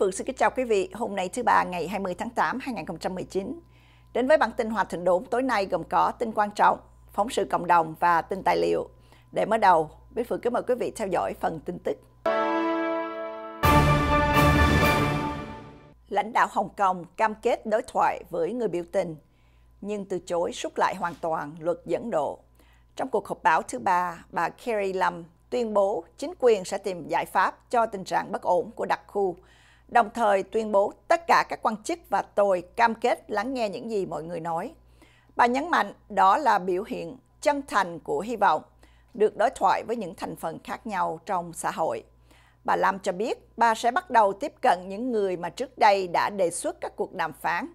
Phượng xin kính chào quý vị. Hôm nay thứ ba ngày 20 tháng 8 2019. Đến với bản tin Hòa Thịnh Đốn tối nay gồm có tin quan trọng, phóng sự cộng đồng và tin tài liệu. Để mở đầu, Bích phượng kính mời quý vị theo dõi phần tin tức. Lãnh đạo Hồng Kông cam kết đối thoại với người biểu tình, nhưng từ chối rút lại hoàn toàn luật dẫn độ. Trong cuộc họp báo thứ ba, bà Carrie Lam tuyên bố chính quyền sẽ tìm giải pháp cho tình trạng bất ổn của đặc khu đồng thời tuyên bố tất cả các quan chức và tôi cam kết lắng nghe những gì mọi người nói. Bà nhấn mạnh đó là biểu hiện chân thành của hy vọng, được đối thoại với những thành phần khác nhau trong xã hội. Bà Lam cho biết bà sẽ bắt đầu tiếp cận những người mà trước đây đã đề xuất các cuộc đàm phán.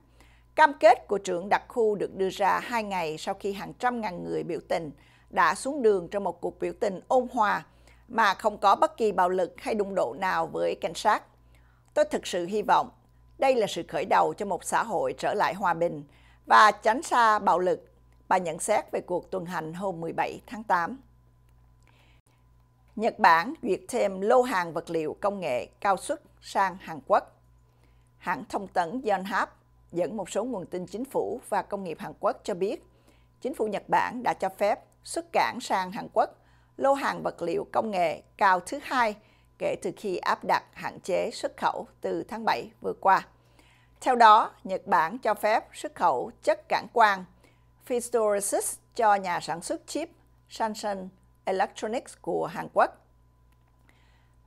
Cam kết của trưởng đặc khu được đưa ra hai ngày sau khi hàng trăm ngàn người biểu tình đã xuống đường trong một cuộc biểu tình ôn hòa mà không có bất kỳ bạo lực hay đụng độ nào với cảnh sát. Tôi thực sự hy vọng đây là sự khởi đầu cho một xã hội trở lại hòa bình và tránh xa bạo lực, bà nhận xét về cuộc tuần hành hôm 17 tháng 8. Nhật Bản duyệt thêm lô hàng vật liệu công nghệ cao suất sang Hàn Quốc. Hãng thông tấn Yonhap dẫn một số nguồn tin chính phủ và công nghiệp Hàn Quốc cho biết, chính phủ Nhật Bản đã cho phép xuất cảng sang Hàn Quốc lô hàng vật liệu công nghệ cao thứ hai kể từ khi áp đặt hạn chế xuất khẩu từ tháng 7 vừa qua. Theo đó, Nhật Bản cho phép xuất khẩu chất cản quang Phystoresis cho nhà sản xuất chip Samsung Electronics của Hàn Quốc.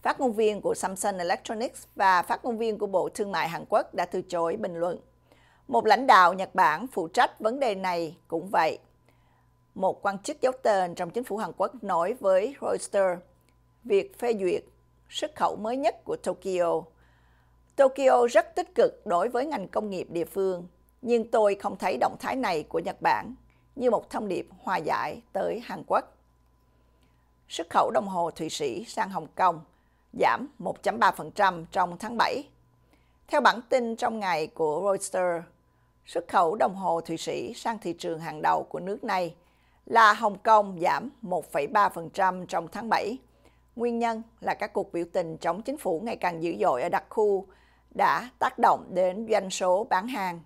Phát ngôn viên của Samsung Electronics và phát ngôn viên của Bộ Thương mại Hàn Quốc đã từ chối bình luận. Một lãnh đạo Nhật Bản phụ trách vấn đề này cũng vậy. Một quan chức giấu tên trong chính phủ Hàn Quốc nói với Reuters, việc phê duyệt xuất khẩu mới nhất của Tokyo. Tokyo rất tích cực đối với ngành công nghiệp địa phương, nhưng tôi không thấy động thái này của Nhật Bản như một thông điệp hòa giải tới Hàn Quốc. Xuất khẩu đồng hồ Thụy Sĩ sang Hồng Kông giảm 1.3% trong tháng 7. Theo bản tin trong ngày của Reuters, xuất khẩu đồng hồ Thụy Sĩ sang thị trường hàng đầu của nước này là Hồng Kông giảm 1,3% trong tháng 7 Nguyên nhân là các cuộc biểu tình chống chính phủ ngày càng dữ dội ở đặc khu đã tác động đến doanh số bán hàng.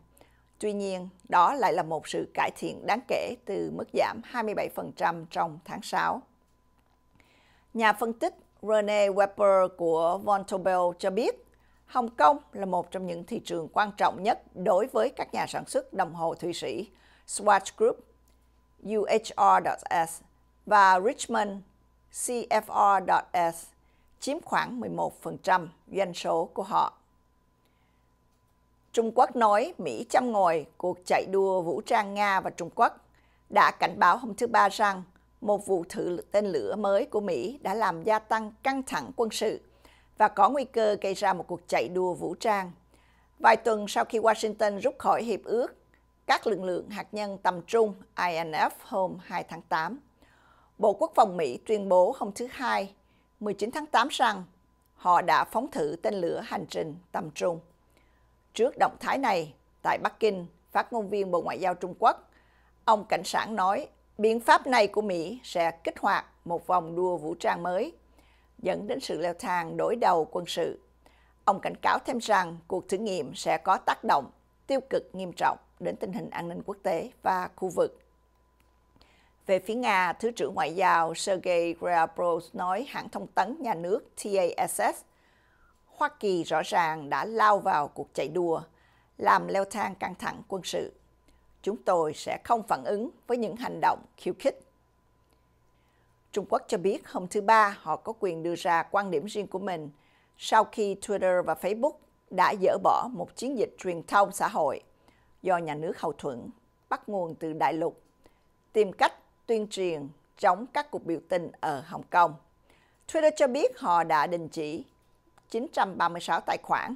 Tuy nhiên, đó lại là một sự cải thiện đáng kể từ mức giảm 27% trong tháng 6. Nhà phân tích Rene Weber của Vontobel cho biết, Hồng Kông là một trong những thị trường quan trọng nhất đối với các nhà sản xuất đồng hồ Thụy Sĩ, Swatch Group, UHR.s và Richmond CFR.S chiếm khoảng 11% doanh số của họ. Trung Quốc nói Mỹ chăm ngồi cuộc chạy đua vũ trang Nga và Trung Quốc đã cảnh báo hôm thứ Ba rằng một vụ thử tên lửa mới của Mỹ đã làm gia tăng căng thẳng quân sự và có nguy cơ gây ra một cuộc chạy đua vũ trang. Vài tuần sau khi Washington rút khỏi hiệp ước, các lực lượng hạt nhân tầm trung INF hôm 2 tháng 8 Bộ Quốc phòng Mỹ tuyên bố hôm thứ Hai, 19 tháng 8 rằng họ đã phóng thử tên lửa hành trình tầm trung. Trước động thái này, tại Bắc Kinh, phát ngôn viên Bộ Ngoại giao Trung Quốc, ông Cảnh Sản nói biện pháp này của Mỹ sẽ kích hoạt một vòng đua vũ trang mới, dẫn đến sự leo thang đối đầu quân sự. Ông cảnh cáo thêm rằng cuộc thử nghiệm sẽ có tác động tiêu cực nghiêm trọng đến tình hình an ninh quốc tế và khu vực. Về phía Nga, Thứ trưởng Ngoại giao Sergei Ryabkov nói hãng thông tấn nhà nước TASS Hoa Kỳ rõ ràng đã lao vào cuộc chạy đua, làm leo thang căng thẳng quân sự. Chúng tôi sẽ không phản ứng với những hành động khiêu khích. Trung Quốc cho biết hôm thứ Ba họ có quyền đưa ra quan điểm riêng của mình sau khi Twitter và Facebook đã dỡ bỏ một chiến dịch truyền thông xã hội do nhà nước hậu thuẫn bắt nguồn từ đại lục, tìm cách tuyên truyền chống các cuộc biểu tình ở Hồng Kông. Twitter cho biết họ đã đình chỉ 936 tài khoản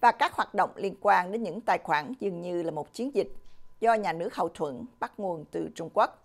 và các hoạt động liên quan đến những tài khoản dường như là một chiến dịch do nhà nước hậu thuẫn bắt nguồn từ Trung Quốc.